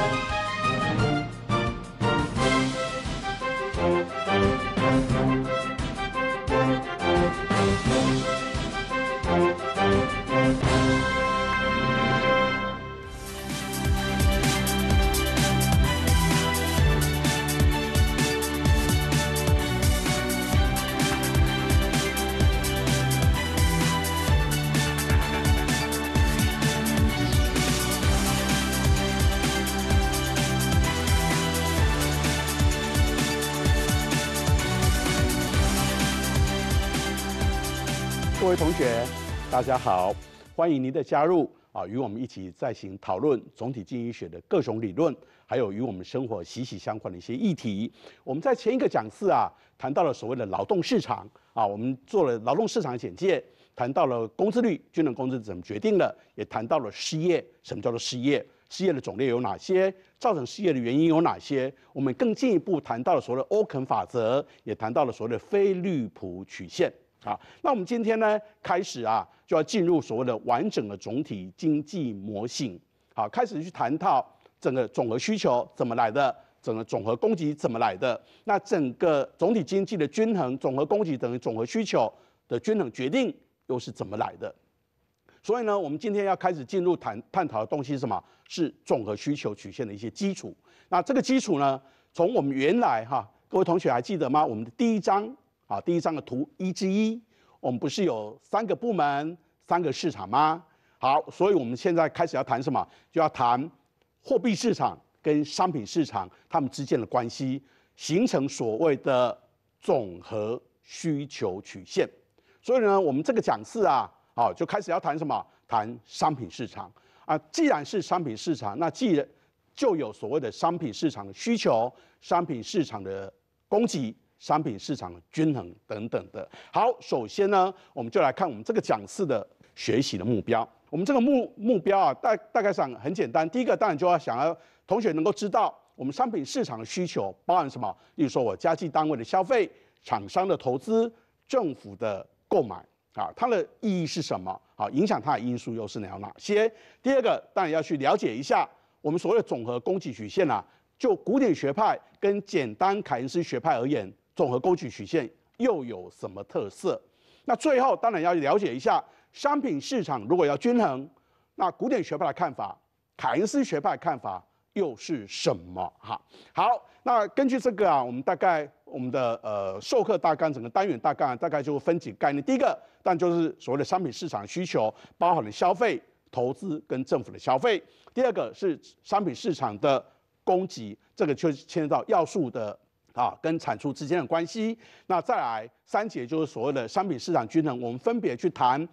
Thank you. 同学，大家好，欢迎您的加入啊！与我们一起再行讨论总体经济学的各种理论，还有与我们生活息息相关的一些议题。我们在前一个讲次啊，谈到了所谓的劳动市场啊，我们做了劳动市场简介，谈到了工资率、均等工资怎么决定的，也谈到了失业，什么叫做失业，失业的种类有哪些，造成失业的原因有哪些。我们更进一步谈到了所谓的欧肯法则，也谈到了所谓的菲利普曲线。啊，那我们今天呢，开始啊，就要进入所谓的完整的总体经济模型，好，开始去谈到整个总和需求怎么来的，整个总和供给怎么来的，那整个总体经济的均衡，总和供给等于总和需求的均衡决定又是怎么来的？所以呢，我们今天要开始进入谈探讨的东西是什么？是总和需求曲线的一些基础。那这个基础呢，从我们原来哈，各位同学还记得吗？我们的第一章。好，第一张的图一之一，我们不是有三个部门、三个市场吗？好，所以我们现在开始要谈什么？就要谈货币市场跟商品市场它们之间的关系，形成所谓的总和需求曲线。所以呢，我们这个讲次啊，好，就开始要谈什么？谈商品市场啊。既然是商品市场，那既然就有所谓的商品市场的需求、商品市场的供给。商品市场的均衡等等的。好，首先呢，我们就来看我们这个讲次的学习的目标。我们这个目目标啊，大大概上很简单。第一个当然就要想要同学能够知道我们商品市场的需求包含什么，例如说我家计单位的消费、厂商的投资、政府的购买啊，它的意义是什么？好，影响它的因素又是有哪些？第二个当然要去了解一下我们所谓的总和供给曲线啊，就古典学派跟简单凯恩斯学派而言。总和供给曲线又有什么特色？那最后当然要了解一下商品市场如果要均衡，那古典学派的看法，凯恩斯学派看法又是什么？哈，好，那根据这个啊，我们大概我们的呃授课大概整个单元大概大概就分几概念。第一个，但就是所谓的商品市场需求包含了消费、投资跟政府的消费。第二个是商品市场的供给，这个就牵涉到要素的。啊，跟产出之间的关系，那再来三节就是所谓的商品市场均衡，我们分别去谈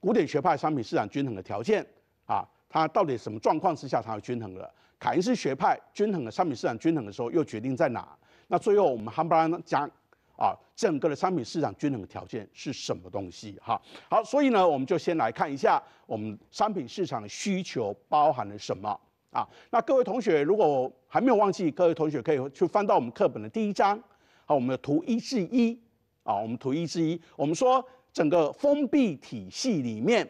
古典学派商品市场均衡的条件，啊，它到底什么状况之下才有均衡了？凯恩斯学派均衡的商品市场均衡的时候又决定在哪？那最后我们还不兰讲。啊整个的商品市场均衡的条件是什么东西？哈，好，所以呢，我们就先来看一下我们商品市场需求包含了什么。啊，那各位同学如果还没有忘记，各位同学可以去翻到我们课本的第一章，好，我们的图一至一，啊，我们图一至一，我们说整个封闭体系里面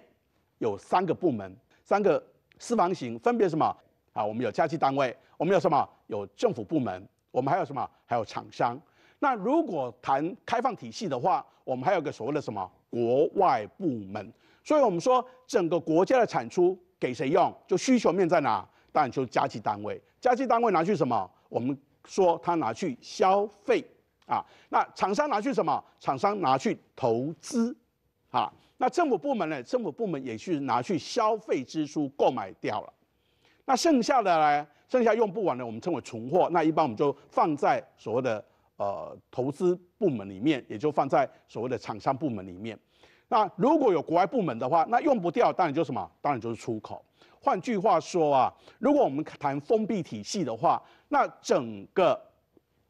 有三个部门，三个四方形分别什么？啊，我们有家居单位，我们有什么？有政府部门，我们还有什么？还有厂商。那如果谈开放体系的话，我们还有个所谓的什么国外部门。所以我们说整个国家的产出给谁用？就需求面在哪？当然就加计单位，加计单位拿去什么？我们说它拿去消费啊。那厂商拿去什么？厂商拿去投资啊。那政府部门呢？政府部门也去拿去消费支出购买掉了。那剩下的呢？剩下用不完的，我们称为存货。那一般我们就放在所谓的呃投资部门里面，也就放在所谓的厂商部门里面。那如果有国外部门的话，那用不掉，当然就什么？当然就是出口。换句话说啊，如果我们谈封闭体系的话，那整个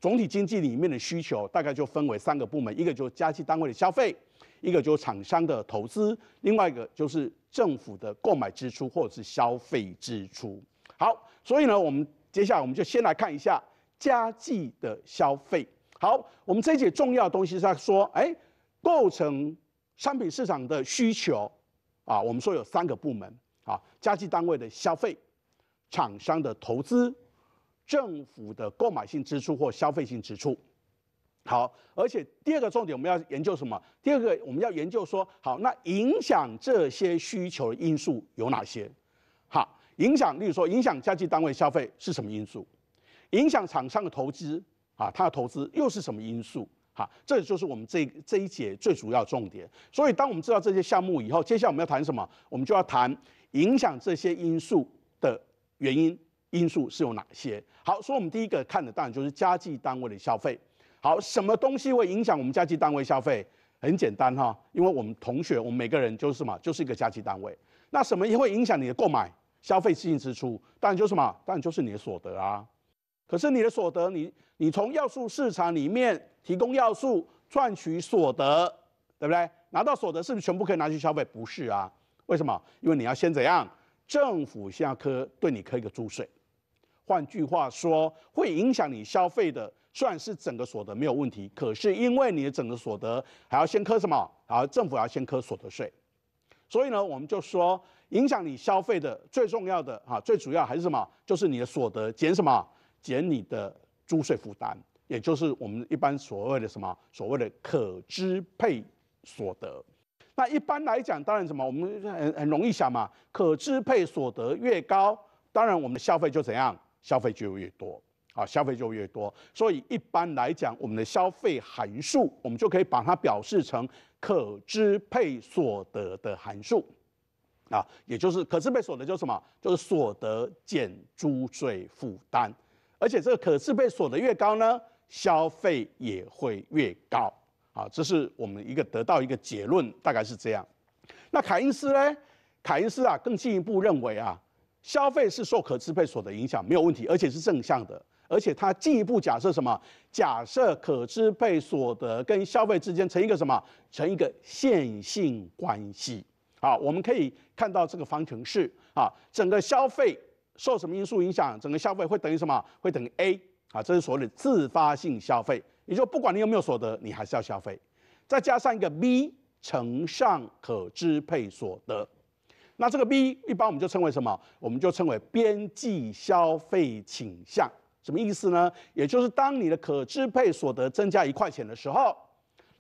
总体经济里面的需求大概就分为三个部门：一个就是家计单位的消费，一个就是厂商的投资，另外一个就是政府的购买支出或者是消费支出。好，所以呢，我们接下来我们就先来看一下家计的消费。好，我们这一节重要的东西是在说，哎，构成商品市场的需求啊，我们说有三个部门。啊，家具单位的消费，厂商的投资，政府的购买性支出或消费性支出。好，而且第二个重点我们要研究什么？第二个我们要研究说，好，那影响这些需求的因素有哪些？好，影响，例如说，影响家具单位消费是什么因素？影响厂商的投资啊，它的投资又是什么因素？好，这就是我们这这一节最主要重点。所以，当我们知道这些项目以后，接下来我们要谈什么？我们就要谈。影响这些因素的原因因素是有哪些？好，所以我们第一个看的当然就是家计单位的消费。好，什么东西会影响我们家计单位消费？很简单哈，因为我们同学，我们每个人就是什么，就是一个家计单位。那什么也会影响你的购买消费性支出？当然就是什么？当然就是你的所得啊。可是你的所得，你你从要素市场里面提供要素赚取所得，对不对？拿到所得是不是全部可以拿去消费？不是啊。为什么？因为你要先怎样？政府先要科对你科一个租税。换句话说，会影响你消费的，虽然是整个所得没有问题，可是因为你的整个所得还要先科什么？啊，政府要先科所得税。所以呢，我们就说，影响你消费的最重要的哈，最主要还是什么？就是你的所得减什么？减你的租税负担，也就是我们一般所谓的什么？所谓的可支配所得。那一般来讲，当然什么，我们很很容易想嘛，可支配所得越高，当然我们的消费就怎样，消费就越多，啊，消费就越多。所以一般来讲，我们的消费函数，我们就可以把它表示成可支配所得的函数，啊，也就是可支配所得就是什么，就是所得减租税负担，而且这个可支配所得越高呢，消费也会越高。啊，这是我们一个得到一个结论，大概是这样。那凯恩斯呢？凯恩斯啊，更进一步认为啊，消费是受可支配所得影响，没有问题，而且是正向的。而且他进一步假设什么？假设可支配所得跟消费之间成一个什么？成一个线性关系。好，我们可以看到这个方程式啊，整个消费受什么因素影响？整个消费会等于什么？会等于 A 啊，这是所谓的自发性消费。也就不管你有没有所得，你还是要消费，再加上一个 b 乘上可支配所得，那这个 b 一般我们就称为什么？我们就称为边际消费倾向。什么意思呢？也就是当你的可支配所得增加一块钱的时候，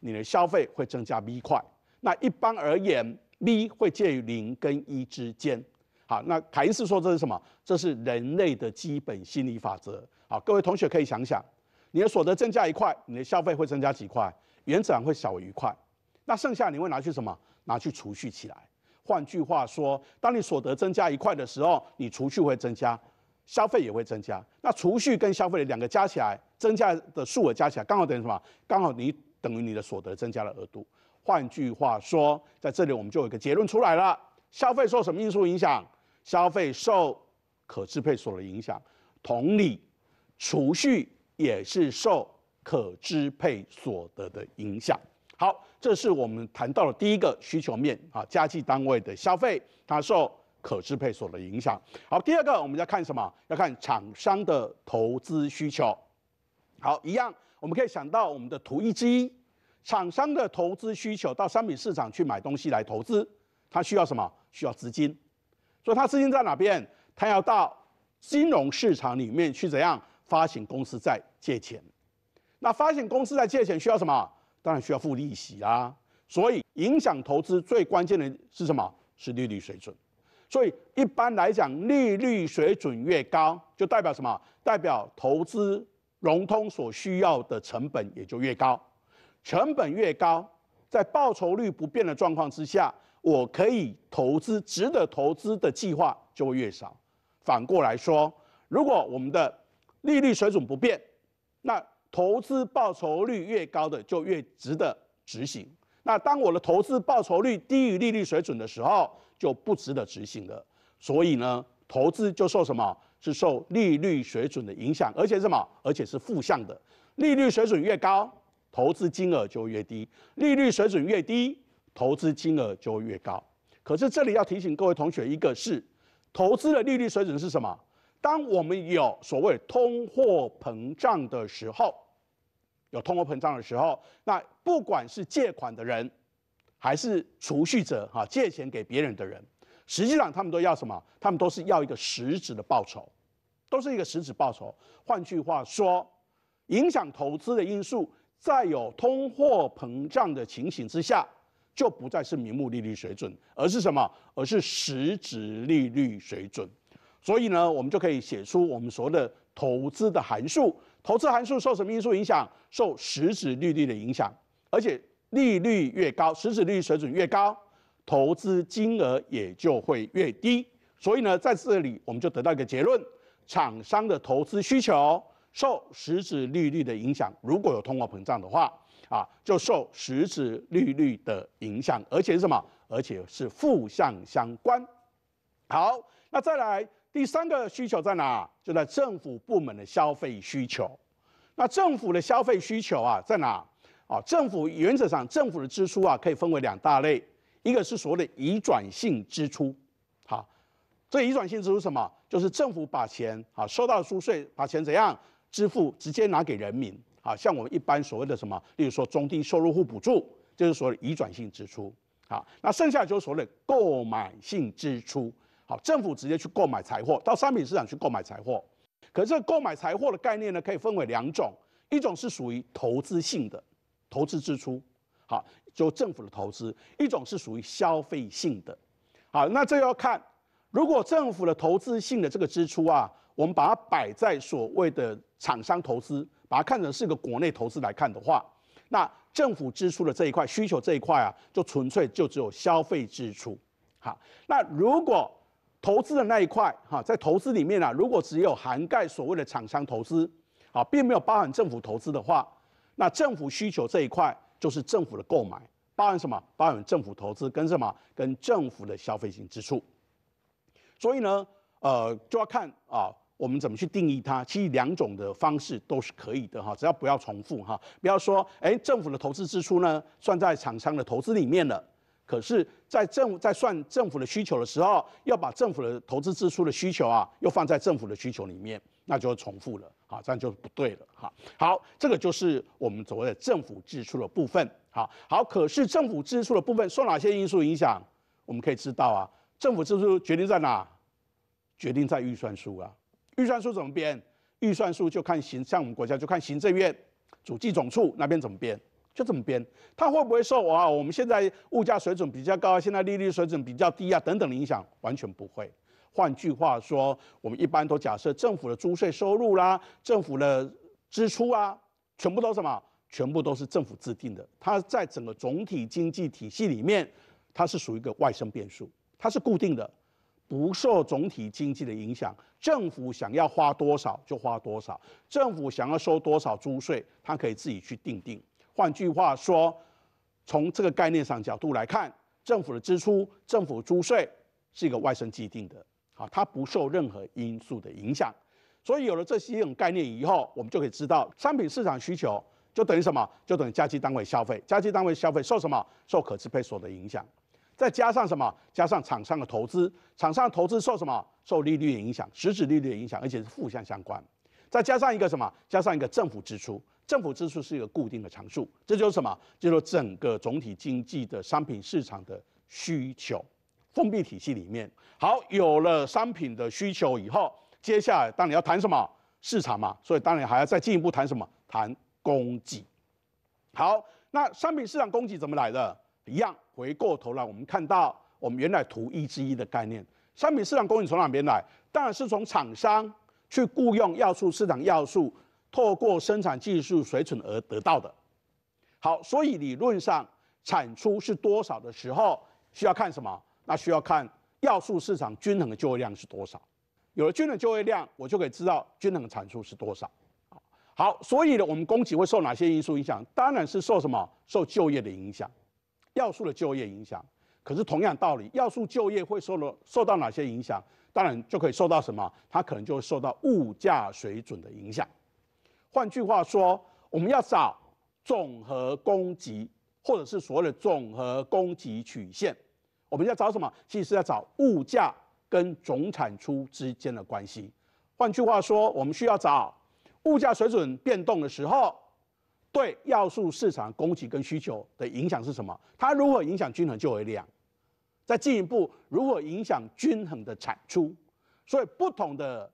你的消费会增加 b 块。那一般而言，b 会介于零跟一之间。好，那凯恩斯说这是什么？这是人类的基本心理法则。好，各位同学可以想想。你的所得增加一块，你的消费会增加几块，原长会于一块，那剩下你会拿去什么？拿去储蓄起来。换句话说，当你所得增加一块的时候，你储蓄会增加，消费也会增加。那储蓄跟消费的两个加起来增加的数额加起来，刚好等于什么？刚好你等于你的所得增加的额度。换句话说，在这里我们就有一个结论出来了：消费受什么因素影响？消费受可支配所得的影响。同理，储蓄。也是受可支配所得的影响。好，这是我们谈到的第一个需求面啊，家计单位的消费它受可支配所得影响。好，第二个我们要看什么？要看厂商的投资需求。好，一样我们可以想到我们的图一之一，厂商的投资需求到商品市场去买东西来投资，它需要什么？需要资金。所以它资金在哪边？它要到金融市场里面去怎样发行公司债？借钱，那发行公司在借钱需要什么？当然需要付利息啦。所以影响投资最关键的是什么？是利率水准。所以一般来讲，利率水准越高，就代表什么？代表投资融通所需要的成本也就越高。成本越高，在报酬率不变的状况之下，我可以投资值得投资的计划就会越少。反过来说，如果我们的利率水准不变，那投资报酬率越高的就越值得执行。那当我的投资报酬率低于利率水准的时候，就不值得执行了。所以呢，投资就受什么？是受利率水准的影响，而且什么？而且是负向的。利率水准越高，投资金额就越低；利率水准越低，投资金额就越高。可是这里要提醒各位同学一个是，投资的利率水准是什么？当我们有所谓通货膨胀的时候，有通货膨胀的时候，那不管是借款的人，还是储蓄者哈，借钱给别人的人，实际上他们都要什么？他们都是要一个实质的报酬，都是一个实质报酬。换句话说，影响投资的因素，在有通货膨胀的情形之下，就不再是名目利率水准，而是什么？而是实质利率水准。所以呢，我们就可以写出我们所谓的投资的函数。投资函数受什么因素影响？受实质利率的影响。而且利率越高，实质利率水准越高，投资金额也就会越低。所以呢，在这里我们就得到一个结论：厂商的投资需求受实质利率的影响。如果有通货膨胀的话，啊，就受实质利率的影响。而且是什么？而且是负向相关。好，那再来。第三个需求在哪？就在政府部门的消费需求。那政府的消费需求啊，在哪？哦，政府原则上政府的支出啊，可以分为两大类，一个是所谓的移转性支出，好，这移转性支出什么？就是政府把钱啊，收到的税，把钱怎样支付，直接拿给人民啊，像我们一般所谓的什么，例如说中低收入户补助，就是所谓的移转性支出好，那剩下就是所谓的购买性支出。好，政府直接去购买财货，到商品市场去购买财货。可是购买财货的概念呢，可以分为两种，一种是属于投资性的投资支出，好，就政府的投资；一种是属于消费性的。好，那这要看，如果政府的投资性的这个支出啊，我们把它摆在所谓的厂商投资，把它看成是一个国内投资来看的话，那政府支出的这一块需求这一块啊，就纯粹就只有消费支出。好，那如果投资的那一块，哈，在投资里面啊，如果只有涵盖所谓的厂商投资，啊，并没有包含政府投资的话，那政府需求这一块就是政府的购买，包含什么？包含政府投资跟什么？跟政府的消费性支出。所以呢，呃，就要看啊，我们怎么去定义它。其实两种的方式都是可以的哈，只要不要重复哈。不要说，哎，政府的投资支出呢，算在厂商的投资里面了。可是，在政在算政府的需求的时候，要把政府的投资支出的需求啊，又放在政府的需求里面，那就是重复了啊，这样就不对了哈。好，这个就是我们所谓的政府支出的部分。好好，可是政府支出的部分受哪些因素影响？我们可以知道啊，政府支出决定在哪？决定在预算书啊。预算书怎么编？预算书就看行，像我们国家就看行政院主计总处那边怎么编。就这么编，它会不会受啊？我们现在物价水准比较高，现在利率水准比较低啊，等等的影响，完全不会。换句话说，我们一般都假设政府的租税收入啦，政府的支出啊，全部都什么？全部都是政府制定的。它在整个总体经济体系里面，它是属于一个外生变数，它是固定的，不受总体经济的影响。政府想要花多少就花多少，政府想要收多少租税，它可以自己去定定。换句话说，从这个概念上角度来看，政府的支出、政府租税是一个外生既定的，好，它不受任何因素的影响。所以有了这些种概念以后，我们就可以知道，商品市场需求就等于什么？就等于加庭单位消费，加庭单位消费受什么？受可支配所得影响，再加上什么？加上厂商的投资，厂商的投资受什么？受利率的影响，实质利率的影响，而且是负向相关。再加上一个什么？加上一个政府支出，政府支出是一个固定的常数，这就是什么？就是整个总体经济的商品市场的需求，封闭体系里面。好，有了商品的需求以后，接下来当然要谈什么市场嘛，所以当然还要再进一步谈什么，谈供给。好，那商品市场供给怎么来的？一样，回过头来我们看到我们原来图一之一的概念，商品市场供给从哪边来？当然是从厂商。去雇佣要素市场要素，透过生产技术水准而得到的。好，所以理论上产出是多少的时候，需要看什么？那需要看要素市场均衡的就业量是多少。有了均衡就业量，我就可以知道均衡产出是多少。好，所以呢，我们供给会受哪些因素影响？当然是受什么？受就业的影响，要素的就业影响。可是同样道理，要素就业会受了受到哪些影响？当然就可以受到什么？它可能就会受到物价水准的影响。换句话说，我们要找总和供给，或者是所谓的总和供给曲线，我们要找什么？其实是要找物价跟总产出之间的关系。换句话说，我们需要找物价水准变动的时候，对要素市场供给跟需求的影响是什么？它如何影响均衡就业量？再进一步，如何影响均衡的产出？所以不同的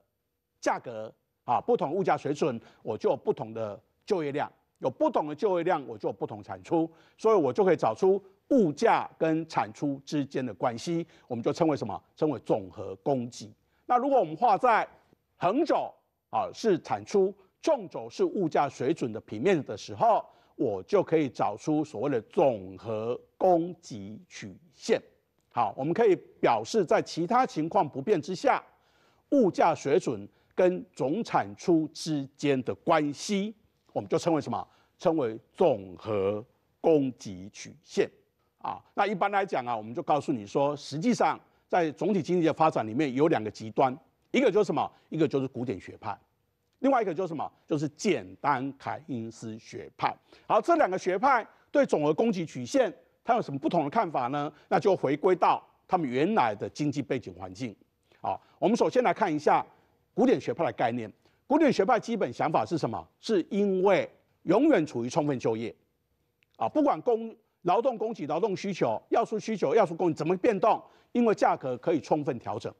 价格啊，不同物价水准，我就有不同的就业量，有不同的就业量，我就有不同产出，所以我就可以找出物价跟产出之间的关系。我们就称为什么？称为总和供给。那如果我们画在横轴啊是产出，纵轴是物价水准的平面的时候，我就可以找出所谓的总和供给曲线。好，我们可以表示在其他情况不变之下，物价水准跟总产出之间的关系，我们就称为什么？称为总和供给曲线。啊，那一般来讲啊，我们就告诉你说，实际上在总体经济的发展里面有两个极端，一个就是什么？一个就是古典学派，另外一个就是什么？就是简单凯因斯学派。好，这两个学派对总和供给曲线。他有什么不同的看法呢？那就回归到他们原来的经济背景环境。好，我们首先来看一下古典学派的概念。古典学派基本想法是什么？是因为永远处于充分就业啊，不管供劳动供给、劳动需求、要素需求、要素供应怎么变动，因为价格可以充分调整，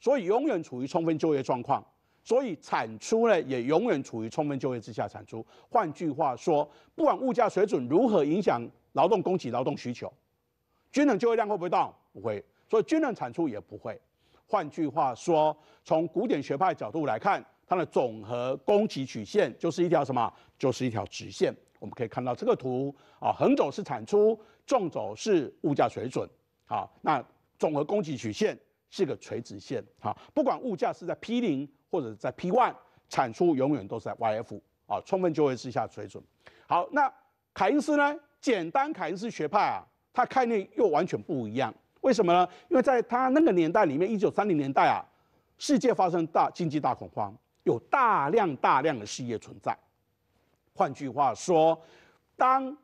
所以永远处于充分就业状况，所以产出呢也永远处于充分就业之下。产出，换句话说，不管物价水准如何影响。劳动供给、劳动需求，均衡就业量会不会到？不会，所以均衡产出也不会。换句话说，从古典学派角度来看，它的总和供给曲线就是一条什么？就是一条直线。我们可以看到这个图啊，横轴是产出，纵轴是物价水准。好，那总和供给曲线是个垂直线。好，不管物价是在 P 零或者在 P one，产出永远都是在 YF 啊，充分就业之下水准。好，那凯恩斯呢？简单凯恩斯学派啊，它概念又完全不一样，为什么呢？因为在他那个年代里面，一九三零年代啊，世界发生大经济大恐慌，有大量大量的失业存在。换句话说，当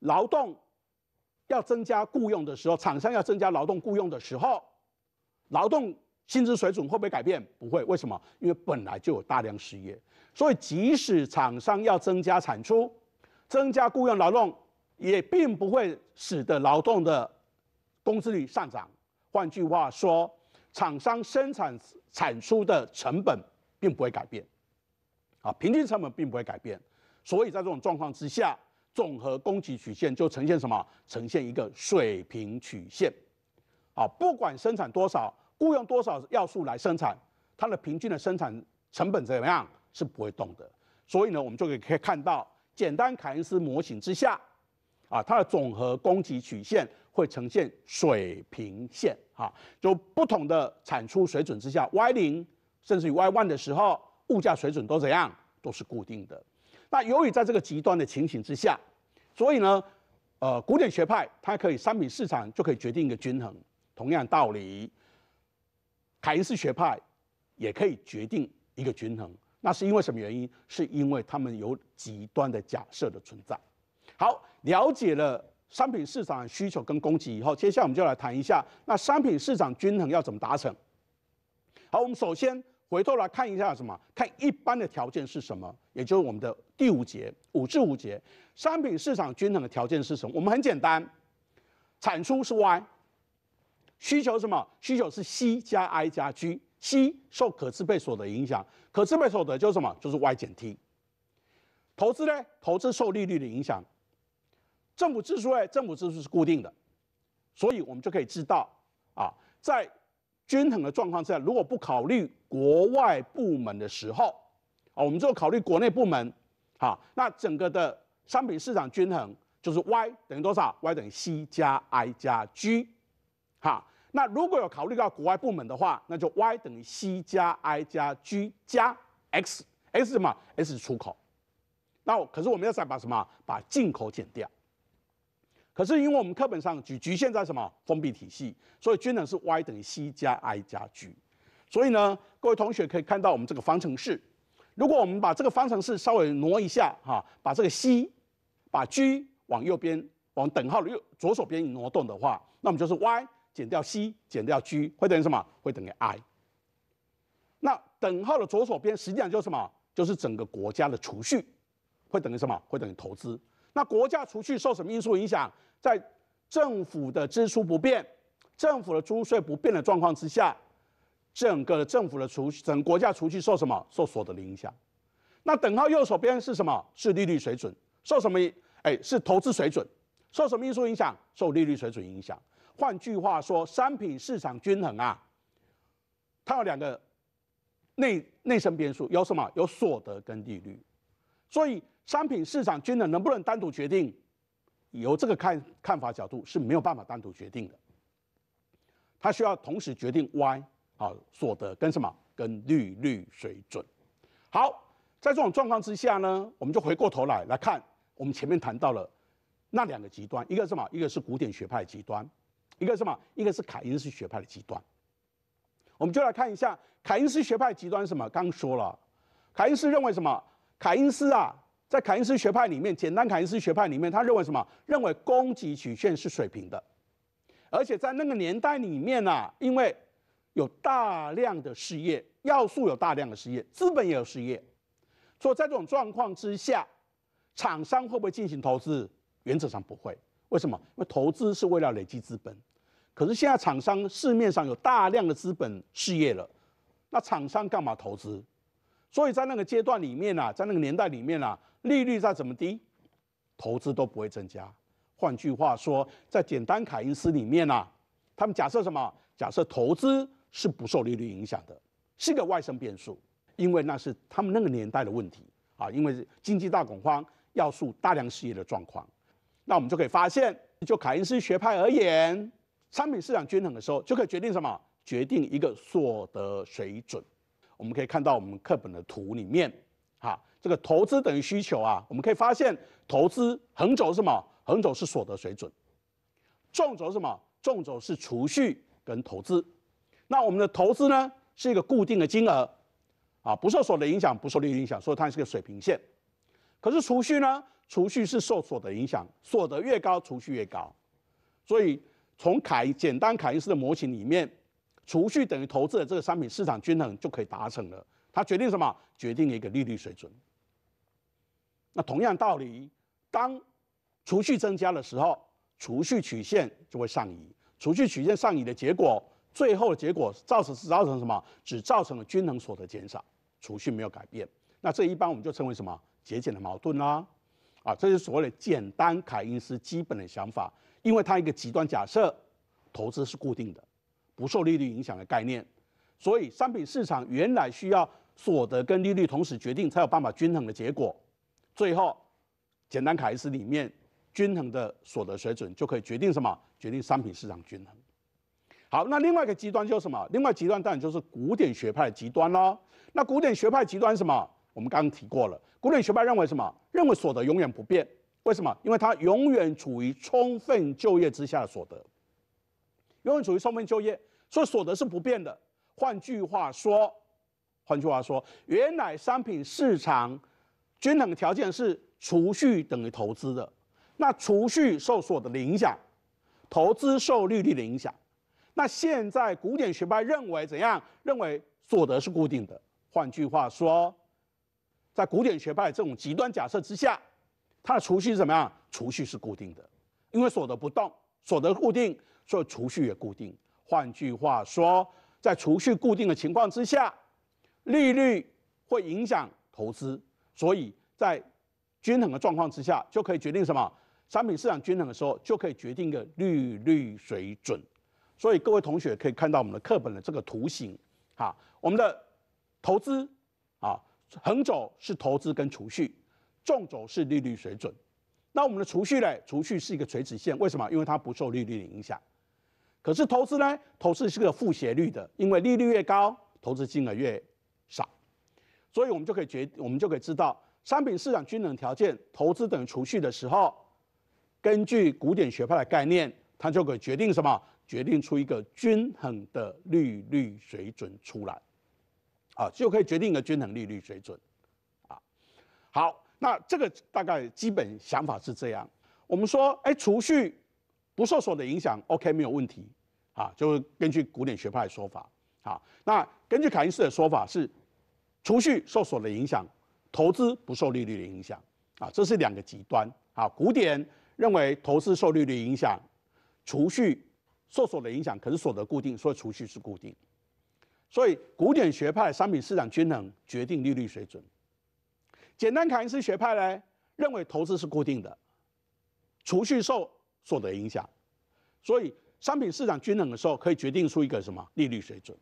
劳动要增加雇佣的时候，厂商要增加劳动雇佣的时候，劳动薪资水准会不会改变？不会，为什么？因为本来就有大量失业，所以即使厂商要增加产出、增加雇佣劳动，也并不会使得劳动的工资率上涨。换句话说，厂商生产产出的成本并不会改变，啊，平均成本并不会改变。所以在这种状况之下，总和供给曲线就呈现什么？呈现一个水平曲线。啊，不管生产多少，雇佣多少要素来生产，它的平均的生产成本怎么样是不会动的。所以呢，我们就可以看到，简单凯恩斯模型之下。啊，它的总和供给曲线会呈现水平线啊，就不同的产出水准之下，Y 零甚至于 Y one 的时候，物价水准都怎样都是固定的。那由于在这个极端的情形之下，所以呢，呃，古典学派它可以商品市场就可以决定一个均衡，同样道理，凯恩斯学派也可以决定一个均衡。那是因为什么原因？是因为他们有极端的假设的存在。好。了解了商品市场需求跟供给以后，接下来我们就来谈一下那商品市场均衡要怎么达成。好，我们首先回头来看一下什么？看一般的条件是什么？也就是我们的第五节五至五节商品市场均衡的条件是什么？我们很简单，产出是 Y，需求什么？需求是 C 加 I 加 G，C 受可支配所得影响，可支配所得就是什么？就是 Y 减 T。投资呢？投资受利率的影响。政府支出诶，政府支出是固定的，所以我们就可以知道啊，在均衡的状况下，如果不考虑国外部门的时候，啊，我们就考虑国内部门，哈，那整个的商品市场均衡就是 Y 等于多少？Y 等于 C 加 I 加 G，哈，那如果有考虑到国外部门的话，那就 Y 等于 C 加 I 加 G 加 X，X 什么？X 出口，那可是我们要想把什么？把进口减掉。可是，因为我们课本上局局限在什么封闭体系，所以均等是 Y 等于 C 加 I 加 G。所以呢，各位同学可以看到我们这个方程式，如果我们把这个方程式稍微挪一下哈，把这个 C、把 G 往右边、往等号的右左手边挪动的话，那我们就是 Y 减掉 C 减掉 G 会等于什么？会等于 I。那等号的左手边实际上就是什么？就是整个国家的储蓄会等于什么？会等于投资。那国家储蓄受什么因素影响？在政府的支出不变、政府的租税不变的状况之下，整个政府的储、整个国家储蓄受什么？受所得的影响。那等号右手边是什么？是利率水准，受什么？哎，是投资水准，受什么因素影响？受利率水准影响。换句话说，商品市场均衡啊，它有两个内内生变数，有什么？有所得跟利率，所以。商品市场均衡能不能单独决定？由这个看看法角度是没有办法单独决定的。它需要同时决定 Y 啊，所得跟什么跟利率水准。好，在这种状况之下呢，我们就回过头来来看我们前面谈到了那两个极端，一个什么？一个是古典学派的极端，一个什么？一个是凯恩斯学派的极端。我们就来看一下凯恩斯学派极端什么？刚说了，凯恩斯认为什么？凯恩斯啊。在凯恩斯学派里面，简单凯恩斯学派里面，他认为什么？认为供给曲线是水平的，而且在那个年代里面啊，因为有大量的失业，要素有大量的失业，资本也有失业，所以在这种状况之下，厂商会不会进行投资？原则上不会。为什么？因为投资是为了累积资本，可是现在厂商市面上有大量的资本失业了，那厂商干嘛投资？所以在那个阶段里面啊，在那个年代里面啊。利率再怎么低，投资都不会增加。换句话说，在简单凯恩斯里面啊，他们假设什么？假设投资是不受利率影响的，是个外生变数，因为那是他们那个年代的问题啊，因为经济大恐慌要素大量失业的状况。那我们就可以发现，就凯恩斯学派而言，商品市场均衡的时候，就可以决定什么？决定一个所得水准。我们可以看到我们课本的图里面。哈，这个投资等于需求啊，我们可以发现，投资横轴是什么？横轴是所得水准，纵轴是什么？纵轴是储蓄跟投资。那我们的投资呢，是一个固定的金额，啊，不受所得影响，不受利率影响，所以它是个水平线。可是储蓄呢，储蓄是受所得影响，所得越高，储蓄越高。所以从凯简单凯恩斯的模型里面，储蓄等于投资的这个商品市场均衡就可以达成了。它决定什么？决定一个利率水准。那同样道理，当储蓄增加的时候，储蓄曲线就会上移。储蓄曲线上移的结果，最后的结果造成是造成什么？只造成了均衡所得减少，储蓄没有改变。那这一般我们就称为什么节俭的矛盾啦、啊，这是所谓的简单凯因斯基本的想法，因为它一个极端假设，投资是固定的，不受利率影响的概念，所以商品市场原来需要。所得跟利率同时决定，才有办法均衡的结果。最后，简单卡一斯里面均衡的所得水准就可以决定什么？决定商品市场均衡。好，那另外一个极端就是什么？另外极端当然就是古典学派极端喽。那古典学派极端什么？我们刚刚提过了，古典学派认为什么？认为所得永远不变。为什么？因为它永远处于充分就业之下的所得，永远处于充分就业，所以所得是不变的。换句话说。换句话说，原来商品市场均衡条件是储蓄等于投资的。那储蓄受所得的影响，投资受利率的影响。那现在古典学派认为怎样？认为所得是固定的。换句话说，在古典学派这种极端假设之下，它的储蓄是怎么样？储蓄是固定的，因为所得不动，所得固定，所以储蓄也固定。换句话说，在储蓄固定的情况之下。利率会影响投资，所以在均衡的状况之下，就可以决定什么？商品市场均衡的时候，就可以决定个利率水准。所以各位同学可以看到我们的课本的这个图形，哈，我们的投资，啊，横轴是投资跟储蓄，纵轴是利率水准。那我们的储蓄呢？储蓄是一个垂直线，为什么？因为它不受利率的影响。可是投资呢？投资是个负斜率的，因为利率越高，投资金额越。少，所以我们就可以决，我们就可以知道商品市场均等条件，投资等于储蓄的时候，根据古典学派的概念，它就可以决定什么，决定出一个均衡的利率水准出来，啊，就可以决定一个均衡利率水准，啊，好，那这个大概基本想法是这样。我们说，哎，储蓄不受所的影响，OK，没有问题，啊，就根据古典学派的说法，啊，那根据凯恩斯的说法是。储蓄受所的影响，投资不受利率的影响，啊，这是两个极端。啊，古典认为投资受利率影响，储蓄受所的影响，可是所得固定，所以储蓄是固定。所以古典学派商品市场均衡决定利率水准。简单凯恩斯学派呢，认为投资是固定的，储蓄受所得影响，所以商品市场均衡的时候可以决定出一个什么利率水准？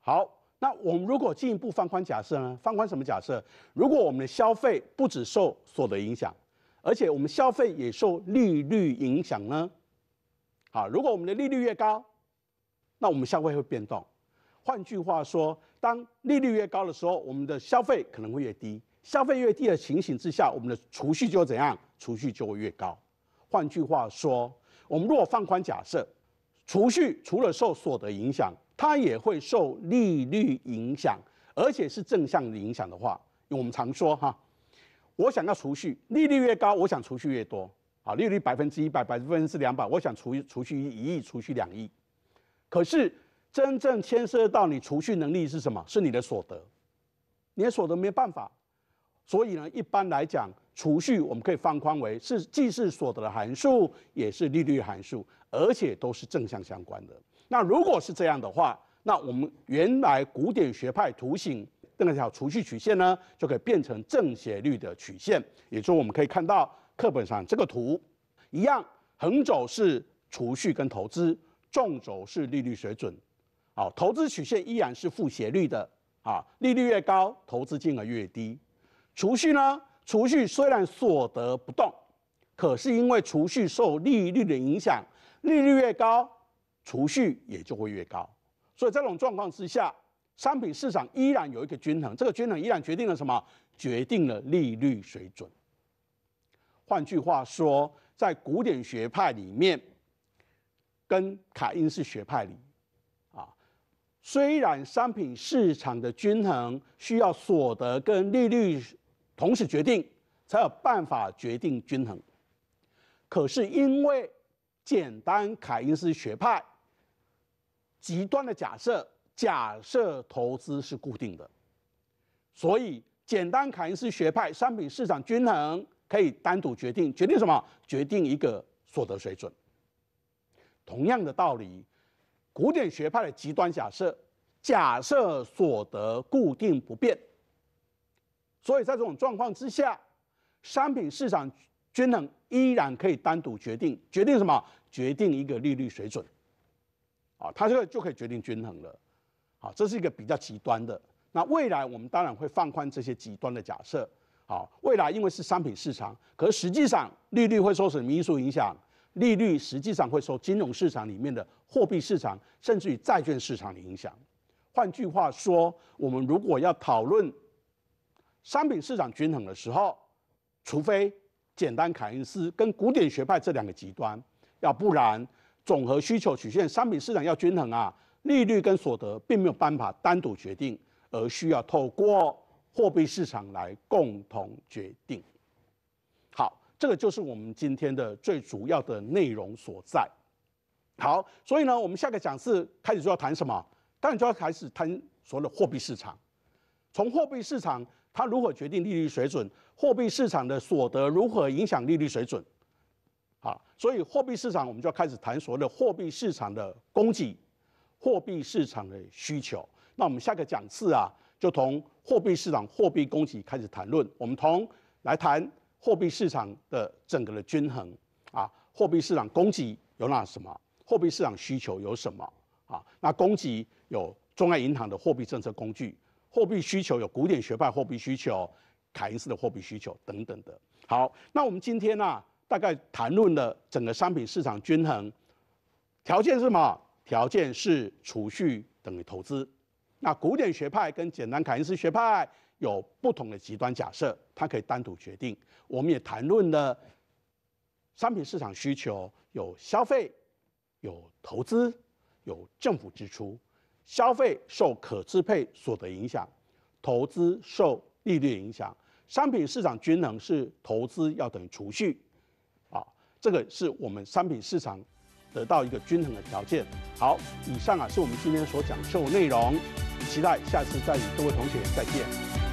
好。那我们如果进一步放宽假设呢？放宽什么假设？如果我们的消费不止受所得影响，而且我们消费也受利率影响呢？好，如果我们的利率越高，那我们消费会变动。换句话说，当利率越高的时候，我们的消费可能会越低。消费越低的情形之下，我们的储蓄就怎样？储蓄就会越高。换句话说，我们如果放宽假设，储蓄除了受所得影响。它也会受利率影响，而且是正向影响的话，我们常说哈，我想要储蓄，利率越高，我想储蓄越多啊。利率百分之一百，百分之两百，我想储储蓄一亿，储蓄两亿。可是真正牵涉到你储蓄能力是什么？是你的所得，你的所得没办法。所以呢，一般来讲，储蓄我们可以放宽为是既是所得的函数，也是利率函数，而且都是正向相关的。那如果是这样的话，那我们原来古典学派图形那条储蓄曲线呢，就可以变成正斜率的曲线，也就是我们可以看到课本上这个图，一样，横轴是储蓄跟投资，纵轴是利率水准，好，投资曲线依然是负斜率的，啊，利率越高，投资金额越低，储蓄呢，储蓄虽然所得不动，可是因为储蓄受利率的影响，利率越高。储蓄也就会越高，所以这种状况之下，商品市场依然有一个均衡，这个均衡依然决定了什么？决定了利率水准。换句话说，在古典学派里面，跟凯因斯学派里，啊，虽然商品市场的均衡需要所得跟利率同时决定，才有办法决定均衡，可是因为简单凯因斯学派。极端的假设，假设投资是固定的，所以简单凯恩斯学派商品市场均衡可以单独决定，决定什么？决定一个所得水准。同样的道理，古典学派的极端假设，假设所得固定不变，所以在这种状况之下，商品市场均衡依然可以单独决定，决定什么？决定一个利率水准。啊，它这个就可以决定均衡了，好，这是一个比较极端的。那未来我们当然会放宽这些极端的假设。好，未来因为是商品市场，可是实际上利率会受什么因素影响？利率实际上会受金融市场里面的货币市场，甚至于债券市场的影响。换句话说，我们如果要讨论商品市场均衡的时候，除非简单凯恩斯跟古典学派这两个极端，要不然。总和需求曲线，商品市场要均衡啊，利率跟所得并没有办法单独决定，而需要透过货币市场来共同决定。好，这个就是我们今天的最主要的内容所在。好，所以呢，我们下个讲次开始就要谈什么？当然就要开始谈所谓的货币市场，从货币市场它如何决定利率水准，货币市场的所得如何影响利率水准。啊，所以货币市场，我们就要开始谈所谓的货币市场的供给、货币市场的需求。那我们下个讲次啊，就从货币市场货币供给开始谈论。我们同来谈货币市场的整个的均衡啊，货币市场供给有哪什么？货币市场需求有什么？啊，那供给有中央银行的货币政策工具，货币需求有古典学派货币需求、凯恩斯的货币需求等等的。好，那我们今天呢？大概谈论了整个商品市场均衡条件是什么？条件是储蓄等于投资。那古典学派跟简单凯恩斯学派有不同的极端假设，它可以单独决定。我们也谈论了商品市场需求有消费、有投资、有政府支出。消费受可支配所得影响，投资受利率影响。商品市场均衡是投资要等于储蓄。这个是我们商品市场得到一个均衡的条件。好，以上啊是我们今天所讲授内容，期待下次再与各位同学再见。